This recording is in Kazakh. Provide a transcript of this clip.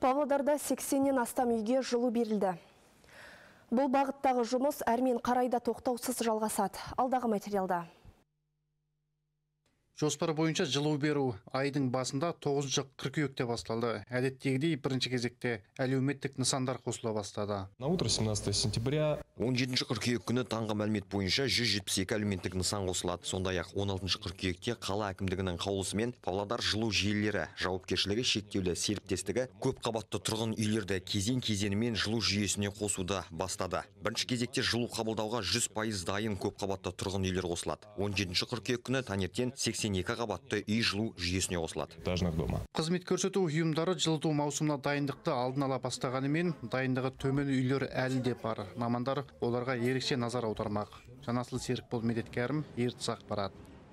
Павлодарда 80-нен астам үйге жылу берілді. Бұл бағыттағы жұмыс әрмен қарайда тоқтаусыз жалғасады. Алдағы материалда жоспар бойынша жылу беру айдың басында тоғызыншы қыркүйекте басталды әдеттегідей бірінші кезекте әлеуметтік нысандар қосыла бастады на утро 17 сентября жетінші қыркүйек күні таңғы мәлімет бойынша жүз екі әлеуметтік нысан қосылады сондай ақ алтыншы қыркүйекте қала әкімдігінің қаулысымен павлодар жылу желілері жауапкершілігі шектеулі серіктестігі көпқабатты тұрғын үйлерді кезең кезеңімен жылу жүйесіне қосуды бастады бірінші кезекте жылу қабылдауға жүз пайыз дайын көпқабатты тұрғын үйлер қосылады жетінші қыркүйек күні таңертең сексен 82 қабатты үй жылу жүйесіне қосылады этажных дома қызмет көрсету ұйымдары жылыту маусымына дайындықты алдын ала бастағанымен дайындығы төмен үйлер әлі де бар мамандар оларға ерекше назар аудармақ жанасыл серікбол медеткәрім ертіс ақпарат